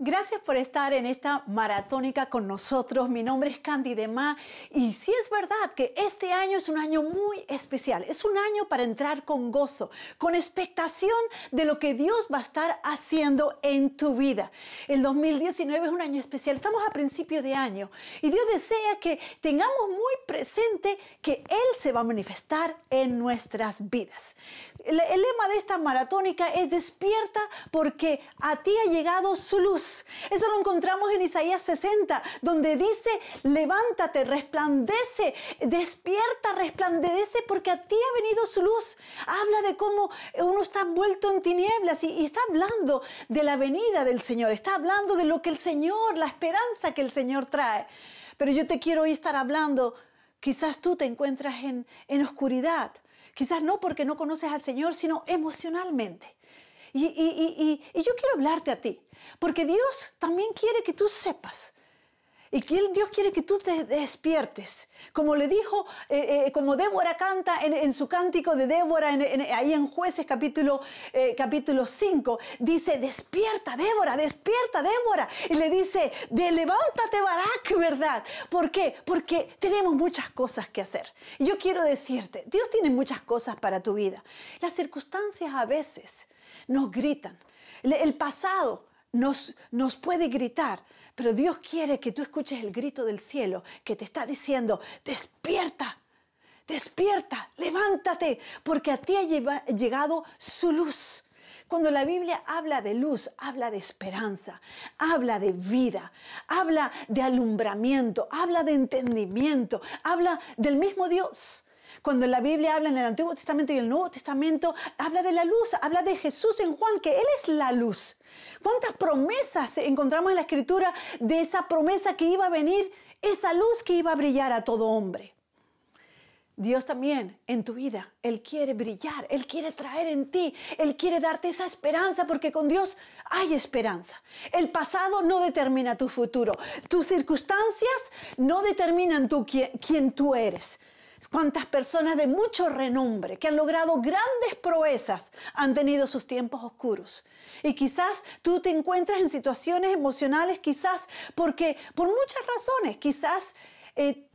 Gracias por estar en esta maratónica con nosotros. Mi nombre es Candy Demá y sí es verdad que este año es un año muy especial. Es un año para entrar con gozo, con expectación de lo que Dios va a estar haciendo en tu vida. El 2019 es un año especial. Estamos a principio de año y Dios desea que tengamos muy presente que Él se va a manifestar en nuestras vidas. el lema de esta maratónica es despierta porque a ti ha llegado su luz eso lo encontramos en Isaías 60, donde dice, levántate, resplandece, despierta, resplandece, porque a ti ha venido su luz. Habla de cómo uno está envuelto en tinieblas y, está hablando de la venida del Señor, está hablando de lo que el Señor, la esperanza que el Señor trae. Pero yo te quiero hoy estar hablando, quizás tú te encuentras en, oscuridad, quizás no porque no conoces al Señor, sino emocionalmente. y, yo quiero hablarte a ti. Porque Dios también quiere que tú sepas. Y Dios quiere que tú te despiertes. Como le dijo, eh, eh, como Débora canta en, su cántico de Débora, ahí en Jueces capítulo, eh, capítulo 5, dice, despierta Débora, despierta Débora. Y le dice, de levántate Barak, ¿verdad? ¿Por qué? Porque tenemos muchas cosas que hacer. Y yo quiero decirte, Dios tiene muchas cosas para tu vida. Las circunstancias a veces nos gritan. El pasado nos, puede gritar, pero Dios quiere que tú escuches el grito del cielo que te está diciendo, despierta, despierta, levántate, porque a ti ha llegado su luz. Cuando la Biblia habla de luz, habla de esperanza, habla de vida, habla de alumbramiento, habla de entendimiento, habla del mismo Dios. Cuando la Biblia habla en el Antiguo Testamento y el Nuevo Testamento, habla de la luz, habla de Jesús en Juan, que Él es la luz. ¿Cuántas promesas encontramos en la Escritura de esa promesa que iba a venir, esa luz que iba a brillar a todo hombre? Dios también en tu vida, Él quiere brillar, Él quiere traer en ti, Él quiere darte esa esperanza porque con Dios hay esperanza. El pasado no determina tu futuro, tus circunstancias no determinan tú quién tú eres cuántas personas de mucho renombre que han logrado grandes proezas han tenido sus tiempos oscuros. Y quizás tú te encuentras en situaciones emocionales, quizás porque por muchas razones, quizás eh,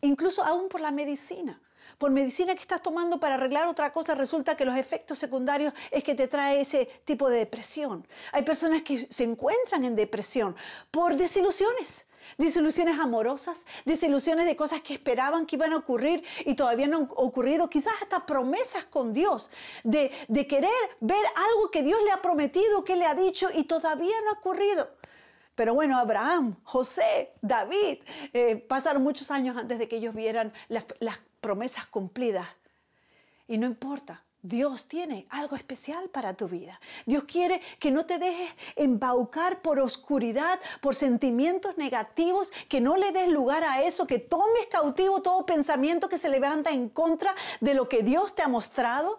incluso aún por la medicina. Por medicina que estás tomando para arreglar otra cosa, resulta que los efectos secundarios es que te trae ese tipo de depresión. Hay personas que se encuentran en depresión por desilusiones, desilusiones amorosas, desilusiones de cosas que esperaban que iban a ocurrir y todavía no han ocurrido, quizás hasta promesas con Dios, de, querer ver algo que Dios le ha prometido, que le ha dicho y todavía no ha ocurrido. Pero bueno, Abraham, José, David, eh, pasaron muchos años antes de que ellos vieran las promesas cumplidas. Y no importa, Dios tiene algo especial para tu vida. Dios quiere que no te dejes embaucar por oscuridad, por sentimientos negativos, que no le des lugar a eso, que tomes cautivo todo pensamiento que se levanta en contra de lo que Dios te ha mostrado.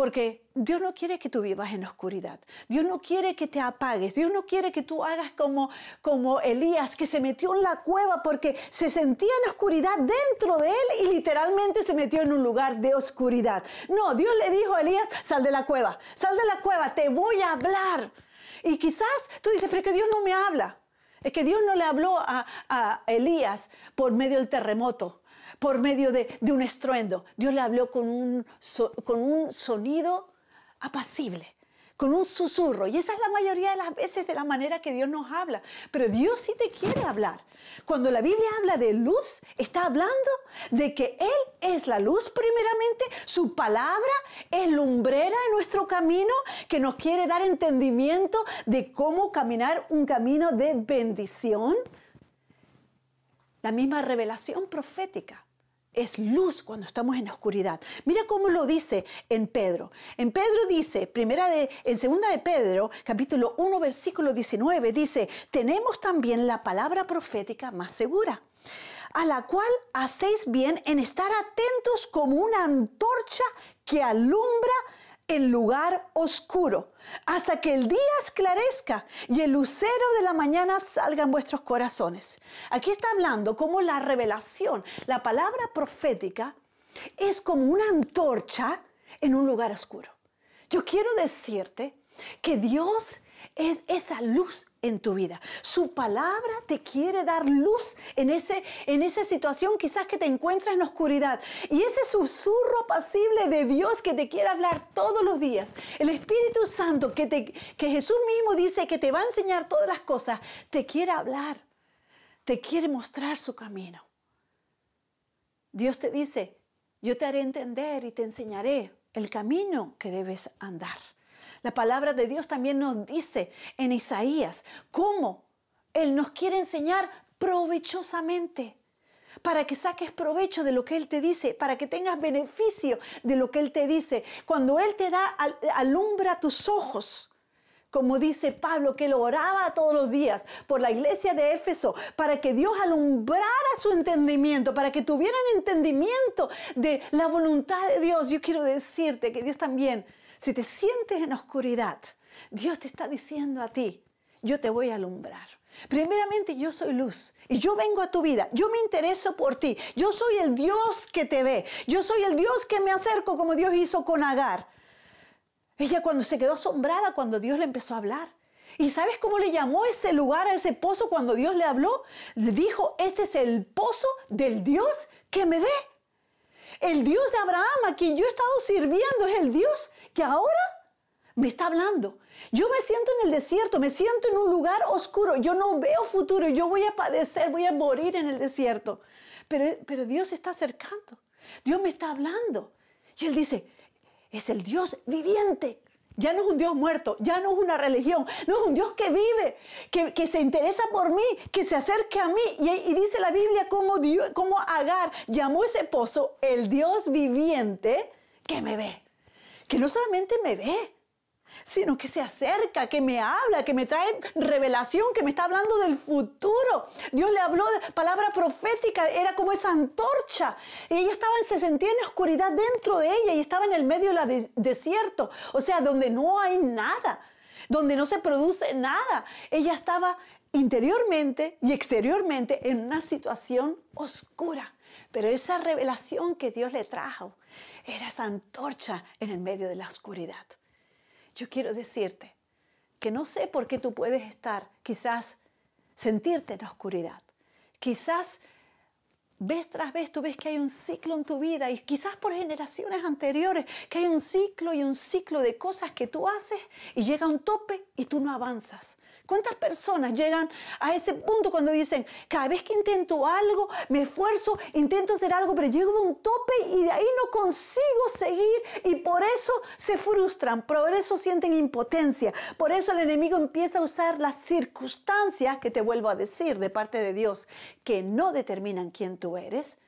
Porque Dios no quiere que tú vivas en oscuridad. Dios no quiere que te apagues. Dios no quiere que tú hagas como, como Elías, que se metió en la cueva porque se sentía en oscuridad dentro de él y literalmente se metió en un lugar de oscuridad. No, Dios le dijo a Elías, sal de la cueva, sal de la cueva, te voy a hablar. Y quizás tú dices, pero que Dios no me habla. Es que Dios no le habló a Elías por medio del terremoto por medio de, un estruendo. Dios le habló con un, con un sonido apacible con un susurro. Y esa es la mayoría de las veces de la manera que Dios nos habla. Pero Dios sí te quiere hablar. Cuando la Biblia habla de luz, está hablando de que Él es la luz primeramente, su palabra es lumbrera en nuestro camino, que nos quiere dar entendimiento de cómo caminar un camino de bendición. La misma revelación profética es luz cuando estamos en la oscuridad. Mira cómo lo dice en Pedro. En Pedro dice, primera de, en segunda de Pedro, capítulo 1, versículo 19, dice, tenemos también la palabra profética más segura, a la cual hacéis bien en estar atentos como una antorcha que alumbra en lugar oscuro, hasta que el día esclarezca y el lucero de la mañana salga en vuestros corazones. Aquí está hablando cómo la revelación, la palabra profética, es como una antorcha en un lugar oscuro. Yo quiero decirte que Dios es esa luz en tu vida. Su palabra te quiere dar luz en, esa situación quizás que te encuentras en oscuridad. Y ese susurro pasible de Dios que te quiere hablar todos los días. El Espíritu Santo que Jesús mismo dice que te va a enseñar todas las cosas, te quiere hablar, te quiere mostrar su camino. Dios te dice, yo te haré entender y te enseñaré el camino que debes andar. La palabra de Dios también nos dice en Isaías cómo Él nos quiere enseñar provechosamente para que saques provecho de lo que Él te dice, para que tengas beneficio de lo que Él te dice. Cuando Él te da, alumbra tus ojos, como dice Pablo, que lo oraba todos los días por la iglesia de Éfeso, para que Dios alumbrara su entendimiento, para que tuvieran entendimiento de la voluntad de Dios. Yo quiero decirte que Dios también si te sientes en oscuridad, Dios te está diciendo a ti, yo te voy a alumbrar. Primeramente yo soy luz y yo vengo a tu vida, yo me intereso por ti, yo soy el Dios que te ve, yo soy el Dios que me acerco como Dios hizo con Agar. Ella cuando se quedó asombrada cuando Dios le empezó a hablar. ¿Y sabes cómo le llamó ese lugar a ese pozo cuando Dios le habló? Le dijo, este es el pozo del Dios que me ve. El Dios de Abraham a quien yo he estado sirviendo es el Dios que ahora me está hablando. Yo me siento en el desierto, me siento en un lugar oscuro, yo no veo futuro, yo voy a padecer, voy a morir en el desierto. Pero, pero Dios se está acercando, Dios me está hablando. Y Él dice, es el Dios viviente. Ya no es un Dios muerto, ya no es una religión, no es un Dios que vive, que, se interesa por mí, que se acerque a mí. Y, dice la Biblia cómo, Dios, cómo Agar llamó ese pozo el Dios viviente que me ve que no solamente me ve, sino que se acerca, que me habla, que me trae revelación, que me está hablando del futuro. Dios le habló de palabra profética, era como esa antorcha. Y ella estaba, se sentía en la oscuridad dentro de ella y estaba en el medio del desierto, o sea, donde no hay nada, donde no se produce nada. Ella estaba interiormente y exteriormente en una situación oscura. Pero esa revelación que Dios le trajo Eras antorcha en el medio de la oscuridad. Yo quiero decirte que no sé por qué tú puedes estar, quizás sentirte en la oscuridad. Quizás vez tras vez tú ves que hay un ciclo en tu vida y quizás por generaciones anteriores, que hay un ciclo y un ciclo de cosas que tú haces y llega un tope y tú no avanzas. ¿Cuántas personas llegan a ese punto cuando dicen, cada vez que intento algo, me esfuerzo, intento hacer algo, pero llego a un tope y de ahí no consigo seguir y por eso se frustran, por eso sienten impotencia, por eso el enemigo empieza a usar las circunstancias que te vuelvo a decir de parte de Dios, que no determinan quién tú eres.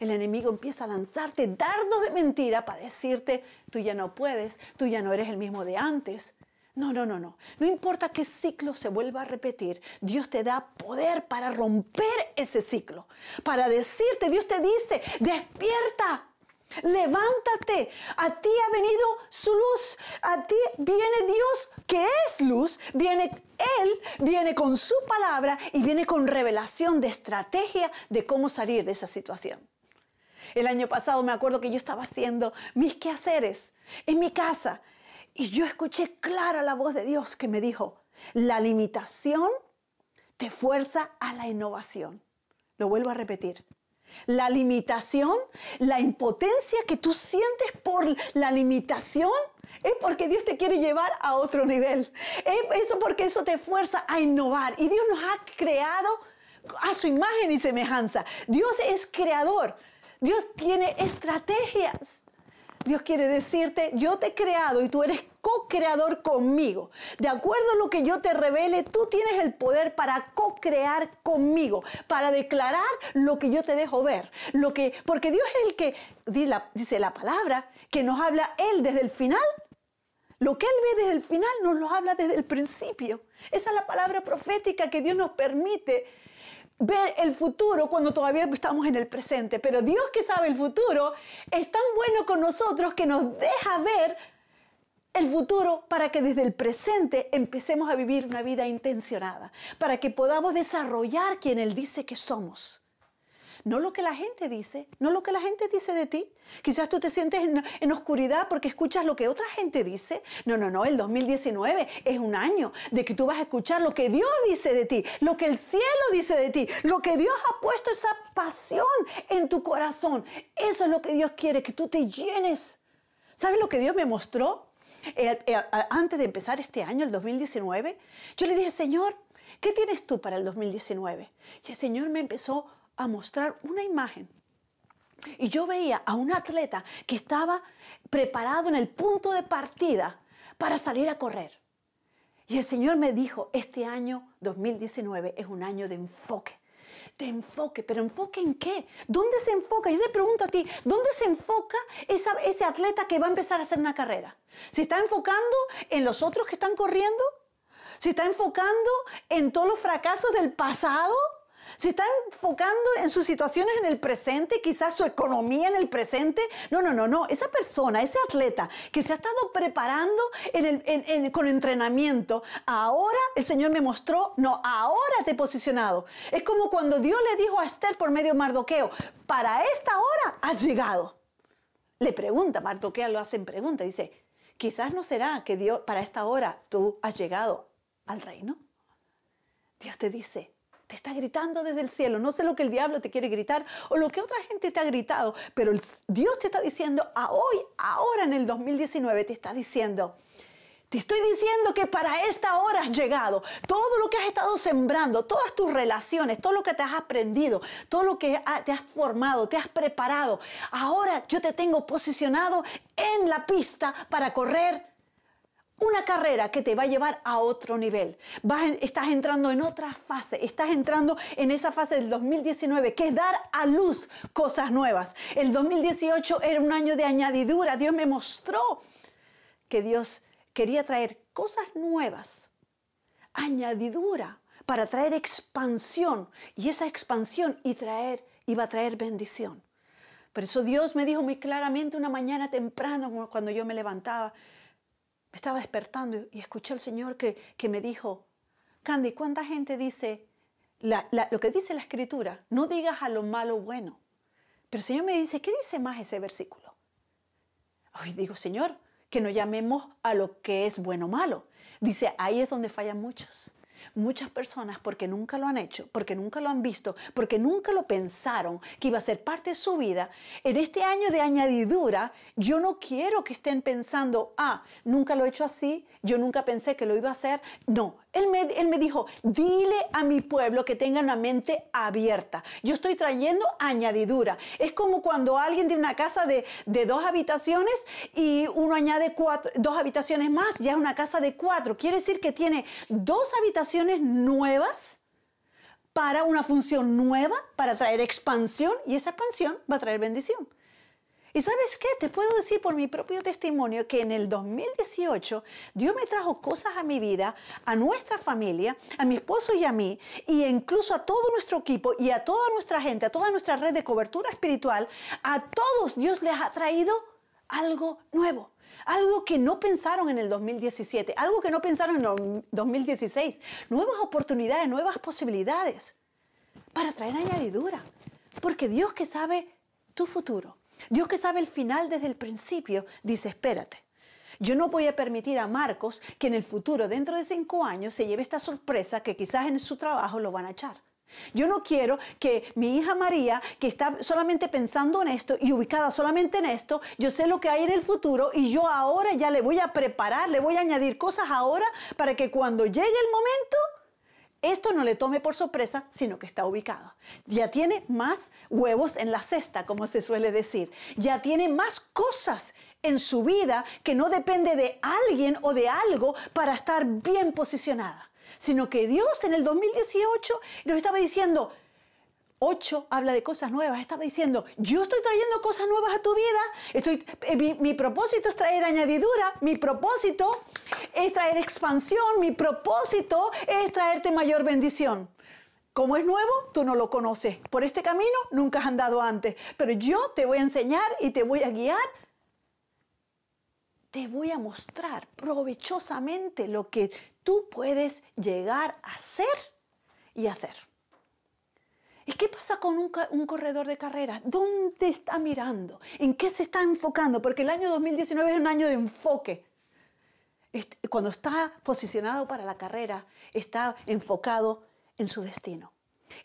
El enemigo empieza a lanzarte dardos de mentira para decirte, tú ya no puedes, tú ya no eres el mismo de antes. No, no, no, no. No importa qué ciclo se vuelva a repetir, Dios te da poder para romper ese ciclo, para decirte, Dios te dice, despierta. Levántate, a ti ha venido su luz, a ti viene Dios que es luz, viene él viene con su palabra y viene con revelación de estrategia de cómo salir de esa situación. El año pasado me acuerdo que yo estaba haciendo mis quehaceres en mi casa y yo escuché clara la voz de Dios que me dijo, la limitación te fuerza a la innovación. Lo vuelvo a repetir. La limitación, la impotencia que tú sientes por la limitación, es porque Dios te quiere llevar a otro nivel. Es eso porque eso te fuerza a innovar. Y Dios nos ha creado a su imagen y semejanza. Dios es creador. Dios tiene estrategias. Dios quiere decirte, yo te he creado y tú eres co-creador conmigo. De acuerdo a lo que yo te revele, tú tienes el poder para co-crear conmigo, para declarar lo que yo te dejo ver. Lo que, porque Dios es el que, dice la, dice la palabra, que nos habla Él desde el final lo que Él ve desde el final nos lo habla desde el principio. Esa es la palabra profética que Dios nos permite ver el futuro cuando todavía estamos en el presente. Pero Dios que sabe el futuro es tan bueno con nosotros que nos deja ver el futuro para que desde el presente empecemos a vivir una vida intencionada, para que podamos desarrollar quien Él dice que somos no lo que la gente dice, no lo que la gente dice de ti. Quizás tú te sientes en, oscuridad porque escuchas lo que otra gente dice. No, no, no, el 2019 es un año de que tú vas a escuchar lo que Dios dice de ti, lo que el cielo dice de ti, lo que Dios ha puesto esa pasión en tu corazón. Eso es lo que Dios quiere, que tú te llenes. ¿Sabes lo que Dios me mostró? antes de empezar este año, el 2019, yo le dije, Señor, ¿qué tienes tú para el 2019? Y el Señor me empezó a mostrar una imagen. Y yo veía a un atleta que estaba preparado en el punto de partida para salir a correr. Y el Señor me dijo, este año 2019 es un año de enfoque. De enfoque, pero enfoque en qué? ¿Dónde se enfoca? Yo le pregunto a ti, ¿dónde se enfoca ese atleta que va a empezar a hacer una carrera? ¿Se está enfocando en los otros que están corriendo? ¿Se está enfocando en todos los fracasos del pasado? se está enfocando en sus situaciones en el presente, quizás su economía en el presente. No, no, no, no. Esa persona, ese atleta que se ha estado preparando con entrenamiento, ahora el Señor me mostró, no, ahora te he posicionado. Es como cuando Dios le dijo a Esther por medio de Mardoqueo, para esta hora has llegado. Le pregunta, Mardoqueo lo hace en pregunta, dice, quizás no será que Dios, para esta hora tú has llegado al reino. Dios te dice, te está gritando desde el cielo. No sé lo que el diablo te quiere gritar o lo que otra gente te ha gritado, pero Dios te está diciendo a hoy, ahora en el 2019, te está diciendo, te estoy diciendo que para esta hora has llegado. Todo lo que has estado sembrando, todas tus relaciones, todo lo que te has aprendido, todo lo que te has formado, te has preparado. Ahora yo te tengo posicionado en la pista para correr una carrera que te va a llevar a otro nivel. estás entrando en otra fase, estás entrando en esa fase del 2019, que es dar a luz cosas nuevas. El 2018 era un año de añadidura. Dios me mostró que Dios quería traer cosas nuevas, añadidura, para traer expansión. Y esa expansión y traer, iba a traer bendición. Por eso Dios me dijo muy claramente una mañana temprano, cuando yo me levantaba, me estaba despertando y escuché al Señor que, que me dijo, Candy, ¿cuánta gente dice lo que dice la escritura? No digas a lo malo bueno. Pero el Señor me dice, ¿qué dice más ese versículo? Hoy digo, Señor, que no llamemos a lo que es bueno malo. Dice, ahí es donde fallan muchos. Muchas personas porque nunca lo han hecho, porque nunca lo han visto, porque nunca lo pensaron que iba a ser parte de su vida, en este año de añadidura yo no quiero que estén pensando, ah, nunca lo he hecho así, yo nunca pensé que lo iba a hacer. No, él me, él me dijo, dile a mi pueblo que tenga una mente abierta. Yo estoy trayendo añadidura. Es como cuando alguien tiene una casa de, dos habitaciones y uno añade dos habitaciones más, ya es una casa de cuatro. Quiere decir que tiene dos habitaciones nuevas para una función nueva, para traer expansión y esa expansión va a traer bendición. Y sabes qué, te puedo decir por mi propio testimonio que en el 2018 Dios me trajo cosas a mi vida, a nuestra familia, a mi esposo y a mí, e incluso a todo nuestro equipo y a toda nuestra gente, a toda nuestra red de cobertura espiritual, a todos Dios les ha traído algo nuevo. Algo que no pensaron en el 2017, algo que no pensaron en el 2016. Nuevas oportunidades, nuevas posibilidades para traer añadidura. Porque Dios que sabe tu futuro, Dios que sabe el final desde el principio, dice, espérate. Yo no voy a permitir a Marcos que en el futuro, dentro de cinco años, se lleve esta sorpresa que quizás en su trabajo lo van a echar. Yo no quiero que mi hija María, que está solamente pensando en esto y ubicada solamente en esto, yo sé lo que hay en el futuro y yo ahora ya le voy a preparar, le voy a añadir cosas ahora para que cuando llegue el momento, esto no le tome por sorpresa, sino que está ubicado. Ya tiene más huevos en la cesta, como se suele decir. Ya tiene más cosas en su vida que no depende de alguien o de algo para estar bien posicionada sino que Dios en el 2018 nos estaba diciendo, 8 habla de cosas nuevas, estaba diciendo, yo estoy trayendo cosas nuevas a tu vida, estoy, eh, mi, propósito es traer añadidura, mi propósito es traer expansión, mi propósito es traerte mayor bendición. Como es nuevo, tú no lo conoces. Por este camino nunca has andado antes, pero yo te voy a enseñar y te voy a guiar. Te voy a mostrar provechosamente lo que tú puedes llegar a ser y hacer. ¿Y qué pasa con un, corredor de carrera? ¿Dónde está mirando? ¿En qué se está enfocando? Porque el año 2019 es un año de enfoque. cuando está posicionado para la carrera, está enfocado en su destino,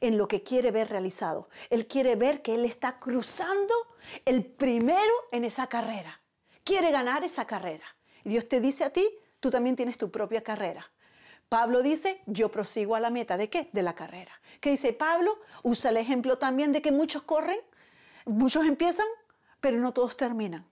en lo que quiere ver realizado. Él quiere ver que él está cruzando el primero en esa carrera. Quiere ganar esa carrera. Dios te dice a ti, tú también tienes tu propia carrera. Pablo dice, yo prosigo a la meta. ¿De qué? De la carrera. ¿Qué dice Pablo? Usa el ejemplo también de que muchos corren, muchos empiezan, pero no todos terminan.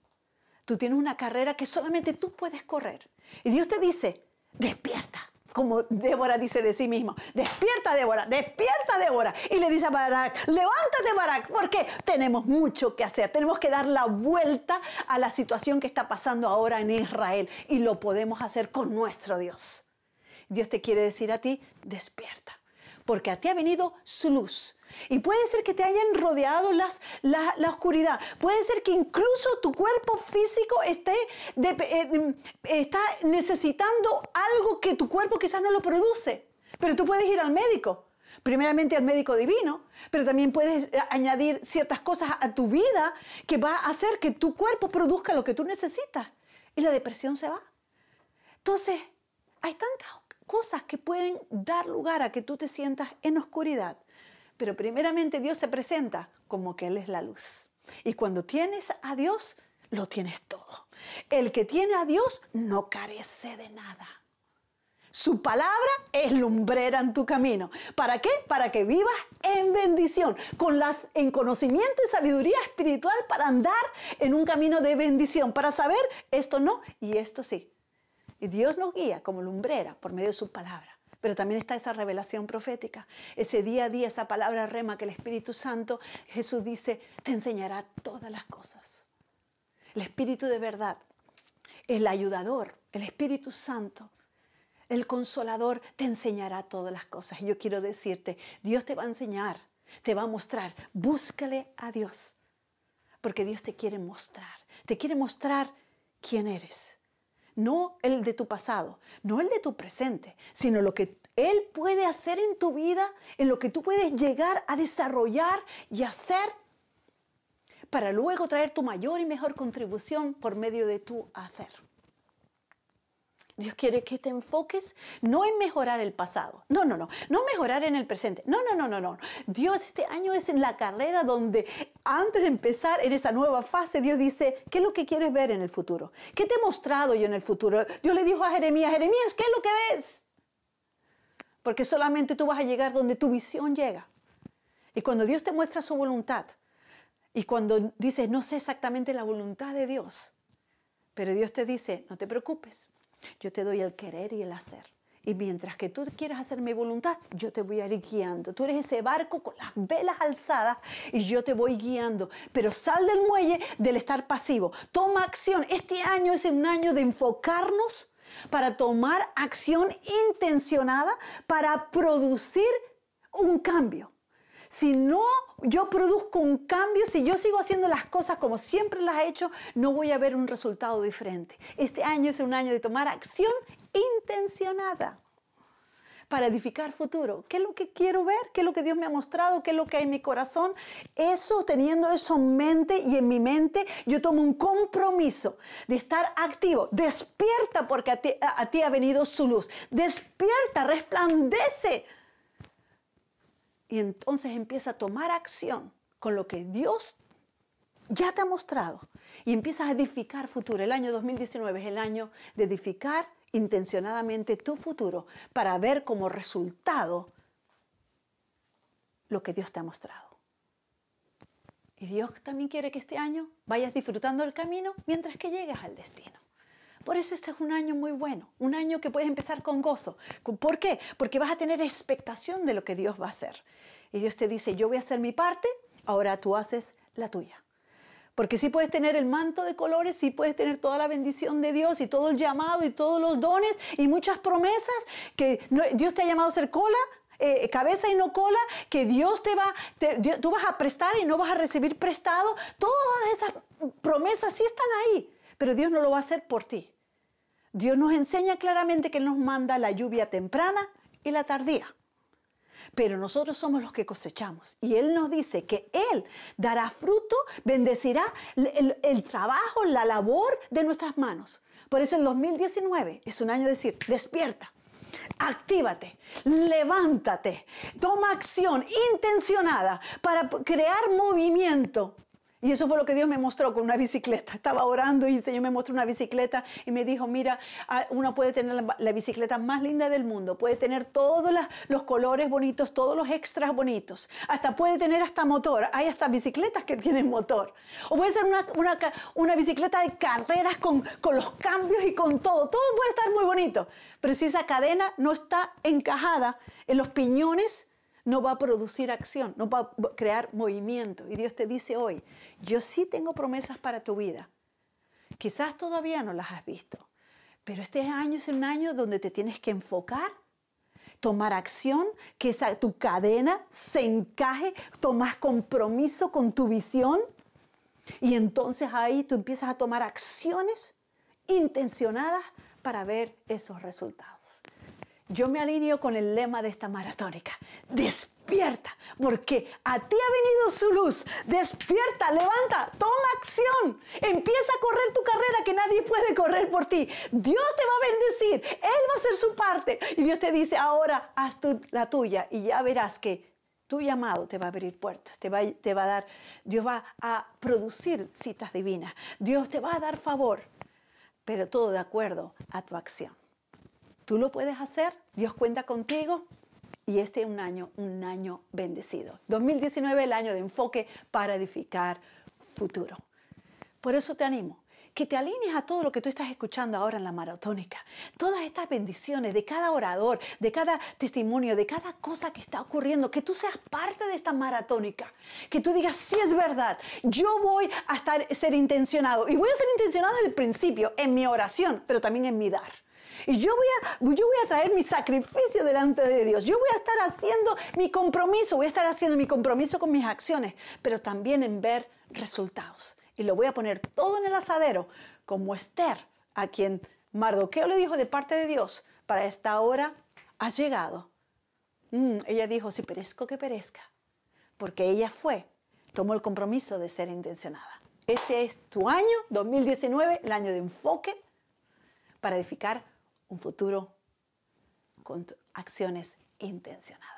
Tú tienes una carrera que solamente tú puedes correr. Y Dios te dice, despierta, como Débora dice de sí mismo, despierta Débora, despierta Débora. Y le dice a Barak, levántate Barak, porque tenemos mucho que hacer, tenemos que dar la vuelta a la situación que está pasando ahora en Israel y lo podemos hacer con nuestro Dios. Dios te quiere decir a ti, despierta, porque a ti ha venido su luz. Y puede ser que te hayan rodeado las, la, oscuridad. Puede ser que incluso tu cuerpo físico esté eh, está necesitando algo que tu cuerpo quizás no lo produce. Pero tú puedes ir al médico. Primeramente al médico divino, pero también puedes eh, añadir ciertas cosas a tu vida que va a hacer que tu cuerpo produzca lo que tú necesitas. Y la depresión se va. Entonces, hay tantas cosas que pueden dar lugar a que tú te sientas en oscuridad. Pero primeramente Dios se presenta como que Él es la luz. Y cuando tienes a Dios, lo tienes todo. El que tiene a Dios no carece de nada. Su palabra es lumbrera en tu camino. ¿Para qué? Para que vivas en bendición, con las, en conocimiento y sabiduría espiritual para andar en un camino de bendición, para saber esto no y esto sí. Y Dios nos guía como lumbrera por medio de su palabra. Pero también está esa revelación profética, ese día a día, esa palabra rema que el Espíritu Santo, Jesús dice, te enseñará todas las cosas. El Espíritu de verdad, el ayudador, el Espíritu Santo, el consolador, te enseñará todas las cosas. Y yo quiero decirte, Dios te va a enseñar, te va a mostrar, búscale a Dios, porque Dios te quiere mostrar, te quiere mostrar quién eres no el de tu pasado, no el de tu presente, sino lo que Él puede hacer en tu vida, en lo que tú puedes llegar a desarrollar y hacer para luego traer tu mayor y mejor contribución por medio de tu hacer. Dios quiere que te enfoques no en mejorar el pasado, no, no, no, no mejorar en el presente, no, no, no, no, no. Dios, este año es en la carrera donde antes de empezar en esa nueva fase, Dios dice, ¿qué es lo que quieres ver en el futuro? ¿Qué te he mostrado yo en el futuro? Dios le dijo a Jeremías, Jeremías, ¿qué es lo que ves? Porque solamente tú vas a llegar donde tu visión llega. Y cuando Dios te muestra su voluntad, y cuando dices, no sé exactamente la voluntad de Dios, pero Dios te dice, no te preocupes, yo te doy el querer y el hacer. Y mientras que tú quieras hacer mi voluntad, yo te voy a ir guiando. Tú eres ese barco con las velas alzadas y yo te voy guiando. Pero sal del muelle del estar pasivo. Toma acción. Este año es un año de enfocarnos para tomar acción intencionada para producir un cambio. Si no yo produzco un cambio, si yo sigo haciendo las cosas como siempre las he hecho, no voy a ver un resultado diferente. Este año es un año de tomar acción intencionada para edificar futuro. ¿Qué es lo que quiero ver? ¿Qué es lo que Dios me ha mostrado? ¿Qué es lo que hay en mi corazón? Eso, teniendo eso en mente y en mi mente, yo tomo un compromiso de estar activo. Despierta porque a ti, ha venido su luz. Despierta, resplandece y entonces empieza a tomar acción con lo que Dios ya te ha mostrado y empiezas a edificar futuro. El año 2019 es el año de edificar intencionadamente tu futuro para ver como resultado lo que Dios te ha mostrado. Y Dios también quiere que este año vayas disfrutando el camino mientras que llegas al destino. Por eso este es un año muy bueno, un año que puedes empezar con gozo. ¿Por qué? Porque vas a tener expectación de lo que Dios va a hacer. Y Dios te dice, yo voy a hacer mi parte, ahora tú haces la tuya. Porque sí puedes tener el manto de colores, sí puedes tener toda la bendición de Dios y todo el llamado y todos los dones y muchas promesas que Dios te ha llamado a ser cola, eh, cabeza y no cola, que Dios te va, tú vas a prestar y no vas a recibir prestado. Todas esas promesas sí están ahí, pero Dios no lo va a hacer por ti. Dios nos enseña claramente que nos manda la lluvia temprana y la tardía. Pero nosotros somos los que cosechamos. Y Él nos dice que Él dará fruto, bendecirá el, el trabajo, la labor de nuestras manos. Por eso el 2019 es un año de decir, despierta, actívate, levántate, toma acción intencionada para crear movimiento y eso fue lo que Dios me mostró con una bicicleta. Estaba orando y el Señor me mostró una bicicleta y me dijo, mira, ah, uno puede tener la, bicicleta más linda del mundo, puede tener todos los colores bonitos, todos los extras bonitos, hasta puede tener hasta motor, hay hasta bicicletas que tienen motor. O puede ser una, bicicleta de carreras con, con los cambios y con todo, todo puede estar muy bonito. Pero si esa cadena no está encajada en los piñones no va a producir acción, no va a crear movimiento. Y Dios te dice hoy, yo sí tengo promesas para tu vida. Quizás todavía no las has visto, pero este año es un año donde te tienes que enfocar tomar acción, que tu cadena se encaje, tomas compromiso con tu visión y entonces ahí tú empiezas a tomar acciones intencionadas para ver esos resultados. Yo me alineo con el lema de esta maratónica. Despierta, porque a ti ha venido su luz. Despierta, levanta, toma acción. Empieza a correr tu carrera que nadie puede correr por ti. Dios te va a bendecir, Él va a hacer su parte. Y Dios te dice, ahora haz tú la tuya y ya verás que tu llamado te va a abrir puertas, te va, te va a dar, Dios va a producir citas divinas, Dios te va a dar favor, pero todo de acuerdo a tu acción. Tú lo puedes hacer, Dios cuenta contigo. Y este es un año, un año bendecido. 2019, el año de enfoque para edificar futuro. Por eso te animo, que te alinees a todo lo que tú estás escuchando ahora en la maratónica. Todas estas bendiciones de cada orador, de cada testimonio, de cada cosa que está ocurriendo, que tú seas parte de esta maratónica. Que tú digas, sí es verdad, yo voy a estar, ser intencionado. Y voy a ser intencionado desde el principio, en mi oración, pero también en mi dar. Y yo voy a, yo voy a traer mi sacrificio delante de Dios. Yo voy a estar haciendo mi compromiso, voy a estar haciendo mi compromiso con mis acciones, pero también en ver resultados. Y lo voy a poner todo en el asadero, como Esther, a quien Mardoqueo le dijo de parte de Dios, para esta hora has llegado. Mm, ella dijo, si perezco, que perezca, porque ella fue, tomó el compromiso de ser intencionada. Este es tu año, 2019, el año de enfoque para edificar un futuro con acciones intencionadas.